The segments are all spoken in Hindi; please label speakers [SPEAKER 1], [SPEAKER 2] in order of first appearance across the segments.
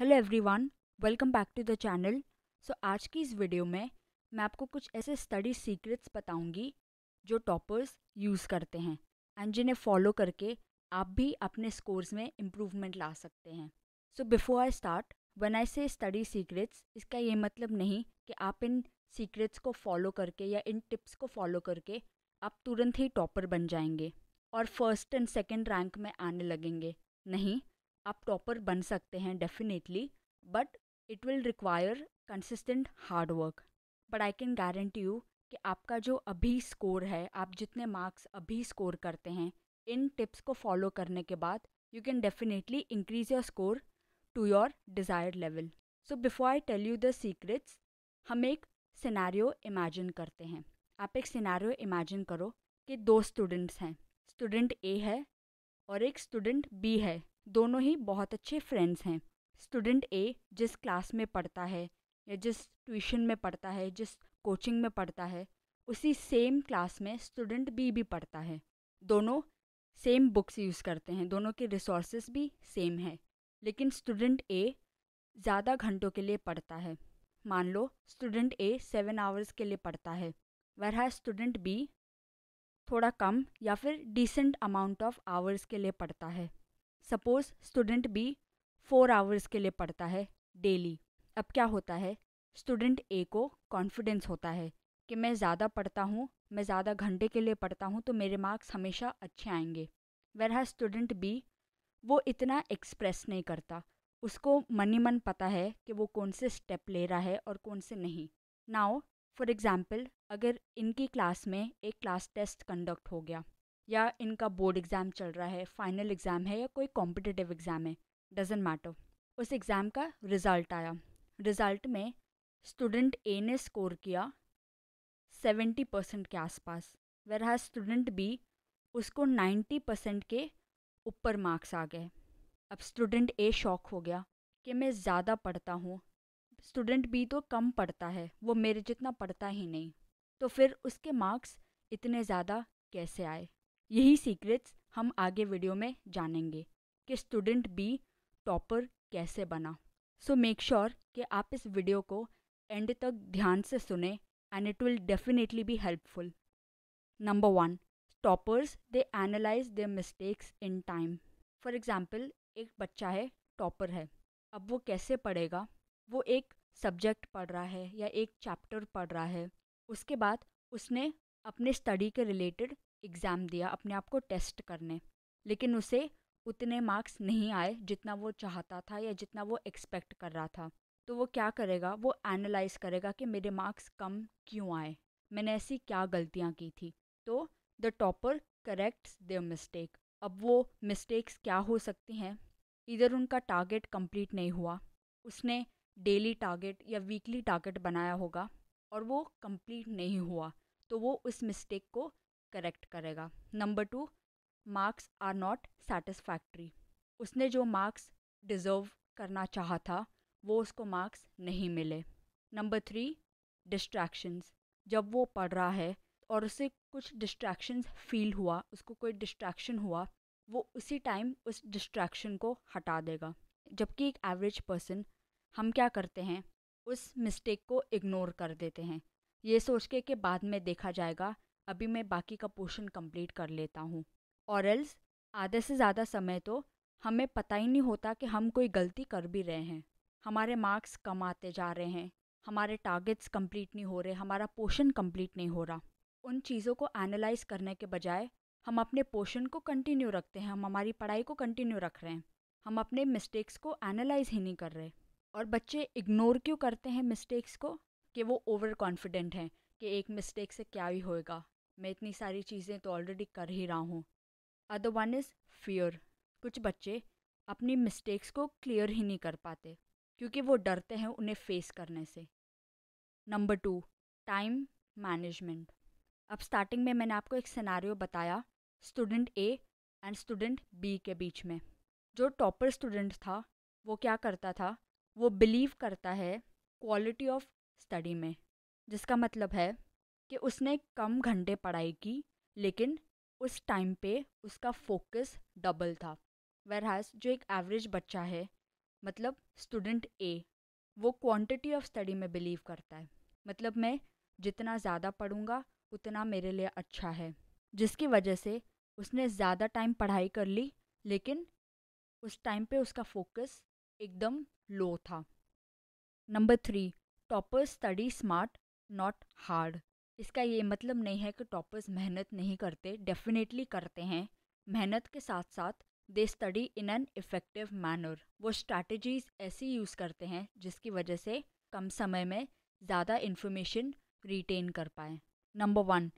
[SPEAKER 1] Hello everyone welcome back to the channel so आज की इस वीडियो में मैं आपको कुछ ऐसे स्टडी सीक्रेट्स बताऊंगी जो टॉपर्स यूज़ करते हैं एंड जिन्हें फॉलो करके आप भी अपने स्कोर्स में इम्प्रूवमेंट ला सकते हैं so before I start one I से स्टडी सीक्रेट्स इसका ये मतलब नहीं कि आप इन सीक्रेट्स को फॉलो करके या इन टिप्स को फॉलो करके आप तुरंत ही टॉपर बन जाएंगे और फर्स्ट एंड सेकेंड रैंक में आने लगेंगे नहीं आप टॉपर बन सकते हैं definitely but it will require consistent hard work but I can guarantee you कि आपका जो अभी स्कोर है आप जितने मार्क्स अभी स्कोर करते हैं इन टिप्स को फॉलो करने के बाद you can definitely increase your score to your desired level so before I tell you the secrets हम एक सिनारियो इमेजिन करते हैं आप एक सिनारियो इमेजिन करो कि दो स्टूडेंट्स हैं स्टूडेंट ए है और एक स्टूडेंट बी है दोनों ही बहुत अच्छे फ्रेंड्स हैं स्टूडेंट ए जिस क्लास में पढ़ता है या जिस ट्यूशन में पढ़ता है जिस कोचिंग में पढ़ता है उसी सेम क्लास में स्टूडेंट बी भी पढ़ता है दोनों सेम बुक्स यूज़ करते हैं दोनों के रिसोर्स भी सेम है लेकिन स्टूडेंट ए ज़्यादा घंटों के लिए पढ़ता है मान लो स्टूडेंट ए सेवन आवर्स के लिए पढ़ता है वरह स्टूडेंट बी थोड़ा कम या फिर डिसेंट अमाउंट ऑफ आवर्स के लिए पढ़ता है suppose student B four hours के लिए पढ़ता है डेली अब क्या होता है स्टूडेंट ए को कॉन्फिडेंस होता है कि मैं ज़्यादा पढ़ता हूँ मैं ज़्यादा घंटे के लिए पढ़ता हूँ तो मेरे मार्क्स हमेशा अच्छे आएंगे वेरहा स्टूडेंट बी वो इतना एक्सप्रेस नहीं करता उसको मनी मन पता है कि वो कौन से स्टेप ले रहा है और कौन से नहीं नाउ फॉर एग्ज़ाम्पल अगर इनकी क्लास में एक क्लास टेस्ट कंडक्ट हो गया या इनका बोर्ड एग्ज़ाम चल रहा है फाइनल एग्ज़ाम है या कोई कॉम्पिटिटिव एग्ज़ाम है डजेंट मैटर उस एग्ज़ाम का रिज़ल्ट आया रिज़ल्ट में स्टूडेंट ए ने स्कोर किया सेवेंटी परसेंट के आसपास वेर हाज स्टूडेंट बी उसको नाइन्टी परसेंट के ऊपर मार्क्स आ गए अब स्टूडेंट ए शॉक हो गया कि मैं ज़्यादा पढ़ता हूँ स्टूडेंट बी तो कम पढ़ता है वो मेरे जितना पढ़ता ही नहीं तो फिर उसके मार्क्स इतने ज़्यादा कैसे आए यही सीक्रेट्स हम आगे वीडियो में जानेंगे कि स्टूडेंट बी टॉपर कैसे बना सो मेक श्योर कि आप इस वीडियो को एंड तक ध्यान से सुने and it will definitely be helpful number one toppers they analyze their mistakes in time for example एक बच्चा है टॉपर है अब वो कैसे पढ़ेगा वो एक सब्जेक्ट पढ़ रहा है या एक चैप्टर पढ़ रहा है उसके बाद उसने अपने स्टडी के रिलेटेड एग्ज़ाम दिया अपने आप को टेस्ट करने लेकिन उसे उतने मार्क्स नहीं आए जितना वो चाहता था या जितना वो एक्सपेक्ट कर रहा था तो वो क्या करेगा वो एनालाइज करेगा कि मेरे मार्क्स कम क्यों आए मैंने ऐसी क्या गलतियाँ की थी तो the topper corrects the mistake अब वो मिस्टेक्स क्या हो सकती हैं इधर उनका टारगेट कंप्लीट नहीं हुआ उसने डेली टारगेट या वीकली टारगेट बनाया होगा और वो कंप्लीट नहीं हुआ तो वो उस मिस्टेक को करेक्ट करेगा number two marks are not satisfactory उसने जो मार्क्स डिज़र्व करना चाहा था वो उसको मार्क्स नहीं मिले नंबर थ्री डिस्ट्रैक्शंस जब वो पढ़ रहा है और उसे कुछ डिस्ट्रैक्शंस फील हुआ उसको कोई डिस्ट्रैक्शन हुआ वो उसी टाइम उस डिस्ट्रैक्शन को हटा देगा जबकि एक एवरेज पर्सन हम क्या करते हैं उस मिस्टेक को इग्नोर कर देते हैं ये सोच के कि बाद में देखा जाएगा अभी मैं बाकी का पोर्शन कंप्लीट कर लेता हूँ और एल्स आधे से ज़्यादा समय तो हमें पता ही नहीं होता कि हम कोई गलती कर भी रहे हैं हमारे मार्क्स कम आते जा रहे हैं हमारे टारगेट्स कंप्लीट नहीं हो रहे हमारा पोर्शन कंप्लीट नहीं हो रहा उन चीज़ों को एनालाइज करने के बजाय हम अपने पोर्शन को कंटिन्यू रखते हैं हम हमारी पढ़ाई को कंटिन्यू रख रहे हैं हम अपने मिस्टेक्स को एनालाइज ही नहीं कर रहे और बच्चे इग्नोर क्यों करते हैं मिस्टेक्स को कि वो ओवर कॉन्फिडेंट हैं कि एक मिस्टेक से क्या ही होएगा मैं इतनी सारी चीज़ें तो ऑलरेडी कर ही रहा हूँ अदर वन इज़ फियर कुछ बच्चे अपनी मिस्टेक्स को क्लियर ही नहीं कर पाते क्योंकि वो डरते हैं उन्हें फेस करने से नंबर टू टाइम मैनेजमेंट अब स्टार्टिंग में मैंने आपको एक सिनारियो बताया student A and student B के बीच में जो टॉपर स्टूडेंट था वो क्या करता था वो बिलीव करता है क्वालिटी ऑफ स्टडी में जिसका मतलब है कि उसने कम घंटे पढ़ाई की लेकिन उस टाइम पे उसका फोकस डबल था वेरहाज जो एक एवरेज बच्चा है मतलब स्टूडेंट ए वो क्वांटिटी ऑफ स्टडी में बिलीव करता है मतलब मैं जितना ज़्यादा पढ़ूँगा उतना मेरे लिए अच्छा है जिसकी वजह से उसने ज़्यादा टाइम पढ़ाई कर ली लेकिन उस टाइम पे उसका फोकस एकदम लो था number three topper study smart not hard इसका ये मतलब नहीं है कि टॉपर्स मेहनत नहीं करते डेफिनेटली करते हैं मेहनत के साथ साथ they study in an effective manner वो स्ट्रैटेजीज ऐसी यूज़ करते हैं जिसकी वजह से कम समय में ज़्यादा इन्फॉर्मेशन रिटेन कर पाए नंबर वन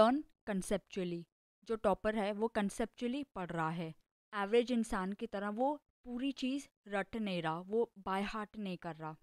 [SPEAKER 1] लर्न कंसेप्चुअली जो टॉपर है वो कंसेप्चुअली पढ़ रहा है एवरेज इंसान की तरह वो पूरी चीज़ रट नहीं रहा वो बाय हार्ट नहीं कर रहा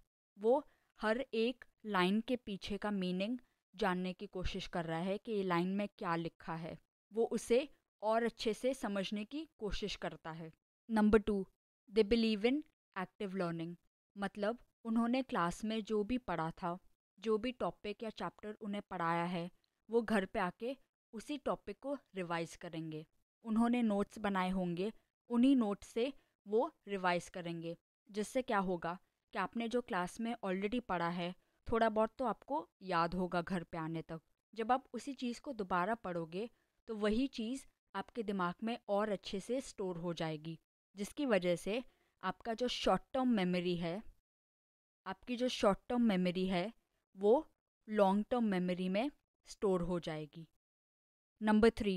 [SPEAKER 1] वो हर एक लाइन के पीछे का मीनिंग जानने की कोशिश कर रहा है कि ये लाइन में क्या लिखा है वो उसे और अच्छे से समझने की कोशिश करता है number two they believe in active learning मतलब उन्होंने क्लास में जो भी पढ़ा था जो भी टॉपिक या चैप्टर उन्हें पढ़ाया है वो घर पे आके उसी टॉपिक को रिवाइज करेंगे उन्होंने नोट्स बनाए होंगे उन्हीं नोट्स से वो रिवाइज करेंगे जिससे क्या होगा कि आपने जो क्लास में ऑलरेडी पढ़ा है थोड़ा बहुत तो आपको याद होगा घर पे आने तक जब आप उसी चीज़ को दोबारा पढ़ोगे तो वही चीज़ आपके दिमाग में और अच्छे से स्टोर हो जाएगी जिसकी वजह से आपका जो शॉर्ट टर्म मेमोरी है आपकी जो शॉर्ट टर्म मेमोरी है वो लॉन्ग टर्म मेमोरी में स्टोर हो जाएगी number three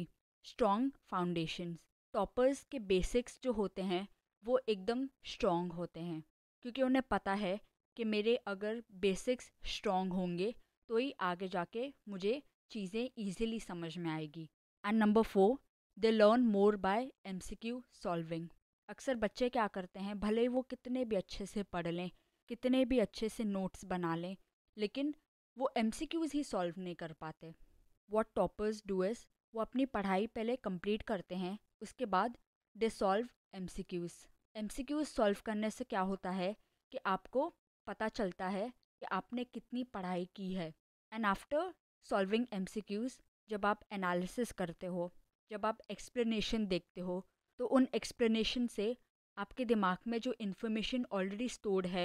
[SPEAKER 1] strong foundations toppers के बेसिक्स जो होते हैं वो एकदम स्ट्रॉन्ग होते हैं क्योंकि उन्हें पता है कि मेरे अगर बेसिक्स स्ट्रॉन्ग होंगे तो ही आगे जाके मुझे चीज़ें ईजिली समझ में आएगी and number four they learn more by M C Q solving अक्सर बच्चे क्या करते हैं भले वो कितने भी अच्छे से पढ़ लें कितने भी अच्छे से नोट्स बना लें लेकिन वो एम सी क्यूज़ ही सॉल्व नहीं कर पाते वॉट टॉपर्स डूएस वो अपनी पढ़ाई पहले कंप्लीट करते हैं उसके बाद they solve M C Qs M C Qs solve करने से क्या होता है कि आपको पता चलता है कि आपने कितनी पढ़ाई की है एंड आफ्टर सॉल्विंग एम जब आप एनालिसिस करते हो जब आप एक्सप्लेनेशन देखते हो तो उन एक्सप्लेनेशन से आपके दिमाग में जो इन्फॉर्मेशन ऑलरेडी स्टोर्ड है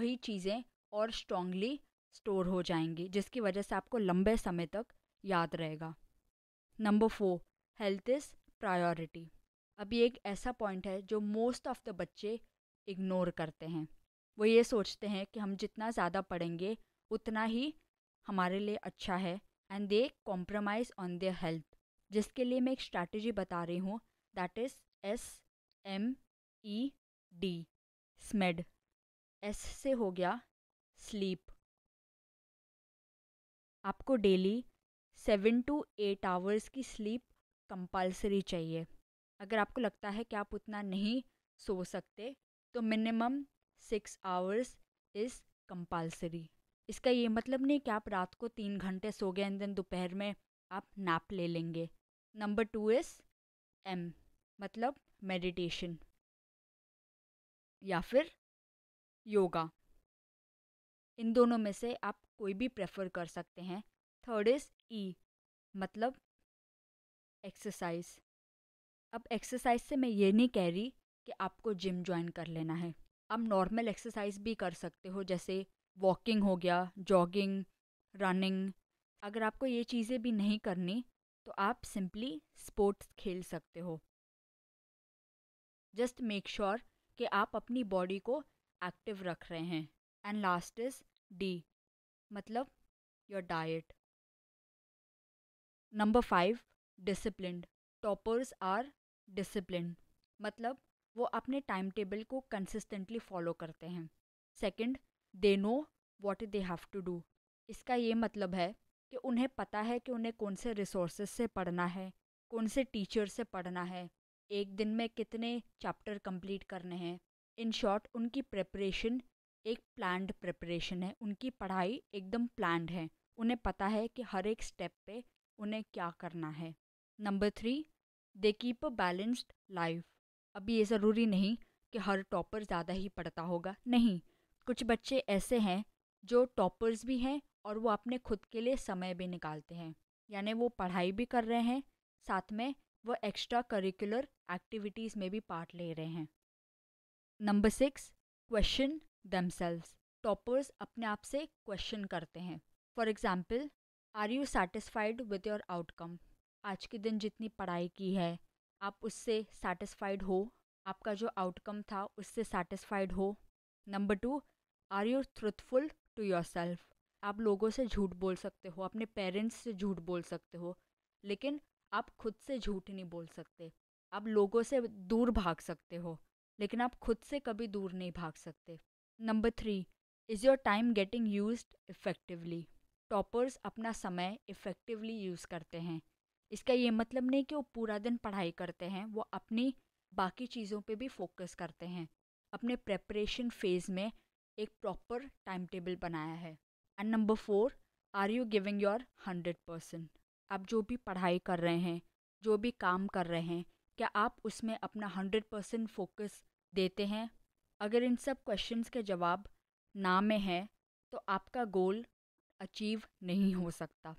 [SPEAKER 1] वही चीज़ें और स्ट्रॉन्गली स्टोर हो जाएंगी जिसकी वजह से आपको लंबे समय तक याद रहेगा number four health is priority अब ये एक ऐसा पॉइंट है जो मोस्ट ऑफ द बच्चे इग्नोर करते हैं वो ये सोचते हैं कि हम जितना ज़्यादा पढ़ेंगे उतना ही हमारे लिए अच्छा है and they compromise on their health जिसके लिए मैं एक स्ट्रैटेजी बता रही हूँ that is S M E D SMED S से हो गया स्लीप आपको daily seven to eight hours की स्लीप कंपलसरी चाहिए अगर आपको लगता है कि आप उतना नहीं सो सकते तो minimum six hours is compulsory इसका ये मतलब नहीं कि आप रात को तीन घंटे सो गए एंड देन दोपहर में आप नाप ले लेंगे नंबर टू इज़ एम मतलब मेडिटेशन या फिर योगा इन दोनों में से आप कोई भी प्रेफर कर सकते हैं थर्ड इज़ ई मतलब एक्सरसाइज अब एक्सरसाइज से मैं ये नहीं कह रही कि आपको जिम ज्वाइन कर लेना है आप नॉर्मल एक्सरसाइज भी कर सकते हो जैसे वॉकिंग हो गया जॉगिंग रनिंग अगर आपको ये चीज़ें भी नहीं करनी तो आप सिंपली स्पोर्ट्स खेल सकते हो जस्ट मेक श्योर कि आप अपनी बॉडी को एक्टिव रख रहे हैं एंड लास्ट इज डी मतलब your diet number five discipline toppers are discipline मतलब वो अपने टाइम टेबल को कंसिस्टेंटली फॉलो करते हैं second they know what they have to do इसका ये मतलब है कि उन्हें पता है कि उन्हें कौन से रिसोर्सेज से पढ़ना है कौन से टीचर से पढ़ना है एक दिन में कितने चैप्टर कंप्लीट करने हैं इन शॉर्ट उनकी प्रेपरेशन एक प्लान्ड प्रेपरेशन है उनकी पढ़ाई एकदम प्लान्ड है उन्हें पता है कि हर एक स्टेप पे उन्हें क्या करना है number three they keep a balanced life अब ये ज़रूरी नहीं कि हर टॉपर ज़्यादा ही पढ़ता होगा नहीं कुछ बच्चे ऐसे हैं जो टॉपर्स भी हैं और वो अपने खुद के लिए समय भी निकालते हैं यानी वो पढ़ाई भी कर रहे हैं साथ में वो एक्स्ट्रा करिकुलर एक्टिविटीज़ में भी पार्ट ले रहे हैं number six question themselves toppers अपने आप से क्वेश्चन करते हैं for example are you satisfied with your outcome आज के दिन जितनी पढ़ाई की है आप उससे सेटिस्फाइड हो आपका जो आउटकम था उससे सेटिस्फाइड हो number two are you truthful to yourself आप लोगों से झूठ बोल सकते हो अपने पेरेंट्स से झूठ बोल सकते हो लेकिन आप खुद से झूठ नहीं बोल सकते आप लोगों से दूर भाग सकते हो लेकिन आप खुद से कभी दूर नहीं भाग सकते number three is your time getting use effectively toppers अपना समय इफ़ेक्टिवली यूज़ करते हैं इसका ये मतलब नहीं कि वो पूरा दिन पढ़ाई करते हैं वो अपनी बाकी चीज़ों पे भी फोकस करते हैं अपने प्रेपरेशन फेज़ में एक प्रॉपर टाइम टेबल बनाया है and number four are you giving your hundred percent आप जो भी पढ़ाई कर रहे हैं जो भी काम कर रहे हैं क्या आप उसमें अपना हंड्रेड परसेंट फोकस देते हैं अगर इन सब क्वेश्चंस के जवाब ना में हैं तो आपका गोल अचीव नहीं हो सकता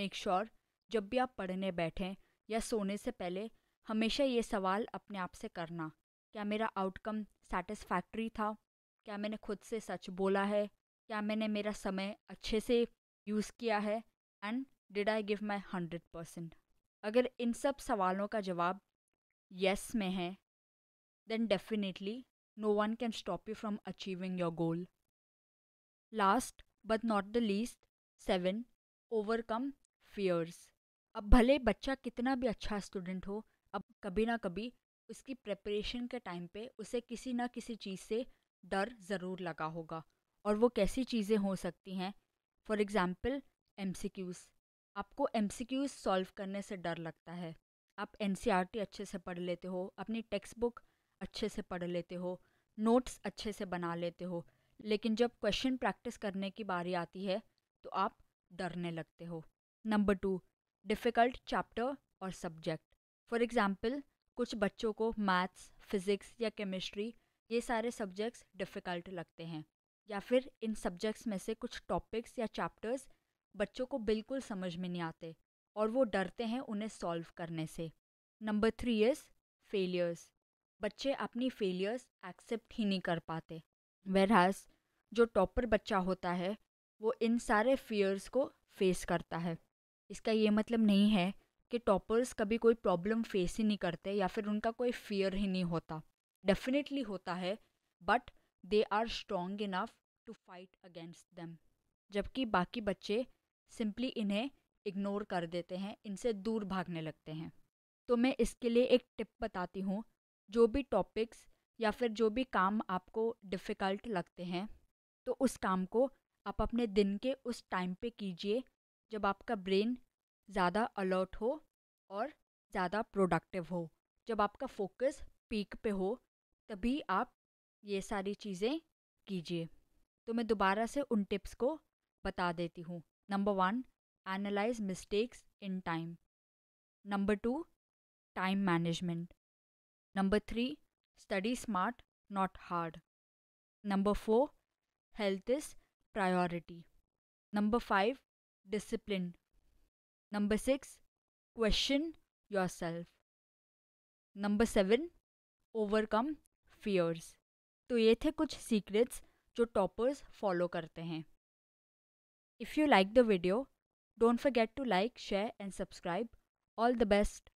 [SPEAKER 1] मेक श्योर sure जब भी आप पढ़ने बैठें या सोने से पहले हमेशा ये सवाल अपने आप से करना क्या मेरा आउटकम सेटिस्फैक्ट्री था क्या मैंने खुद से सच बोला है क्या मैंने मेरा समय अच्छे से यूज़ किया है and did I give my hundred percent अगर इन सब सवालों का जवाब यस में है then definitely no one can stop you from achieving your goal last but not the least seven overcome fears अब भले बच्चा कितना भी अच्छा स्टूडेंट हो अब कभी ना कभी उसकी प्रेपरेशन के टाइम पे उसे किसी ना किसी चीज़ से डर ज़रूर लगा होगा और वो कैसी चीज़ें हो सकती हैं फॉर एग्ज़ाम्पल एम आपको एम सॉल्व करने से डर लगता है आप एन e अच्छे से पढ़ लेते हो अपनी टेक्स्ट बुक अच्छे से पढ़ लेते हो नोट्स अच्छे से बना लेते हो लेकिन जब क्वेश्चन प्रैक्टिस करने की बारी आती है तो आप डरने लगते हो नंबर टू डिफ़िकल्ट चैप्टर और सब्जेक्ट फॉर एग्ज़ाम्पल कुछ बच्चों को मैथ्स फिज़िक्स या केमिस्ट्री ये सारे सब्जेक्ट्स डिफ़िकल्ट लगते हैं या फिर इन सब्जेक्ट्स में से कुछ टॉपिक्स या चैप्टर्स बच्चों को बिल्कुल समझ में नहीं आते और वो डरते हैं उन्हें सॉल्व करने से नंबर थ्री इज़ फेलियर्स बच्चे अपनी फेलियर्स एक्सेप्ट ही नहीं कर पाते वेरहास जो टॉपर बच्चा होता है वो इन सारे फियर्स को फेस करता है इसका ये मतलब नहीं है कि टॉपर्स कभी कोई प्रॉब्लम फेस ही नहीं करते या फिर उनका कोई फियर ही नहीं होता डेफिनेटली होता है but they are strong enough to fight against them जबकि बाकी बच्चे सिंपली इन्हें इग्नोर कर देते हैं इनसे दूर भागने लगते हैं तो मैं इसके लिए एक टिप बताती हूँ जो भी टॉपिक्स या फिर जो भी काम आपको डिफ़िकल्ट लगते हैं तो उस काम को आप अपने दिन के उस टाइम पे कीजिए जब आपका ब्रेन ज़्यादा अलर्ट हो और ज़्यादा प्रोडक्टिव हो जब आपका फोकस पीक पे हो तभी आप ये सारी चीज़ें कीजिए तो मैं दोबारा से उन टिप्स को बता देती हूँ number one analyze mistakes in time number two time management number three study smart not hard number four health is priority number five disciplined. Number six, question yourself. Number seven overcome fears तो ये थे कुछ सीक्रेट्स जो टॉपर्स फॉलो करते हैं if you like the video don't forget to like share and subscribe all the best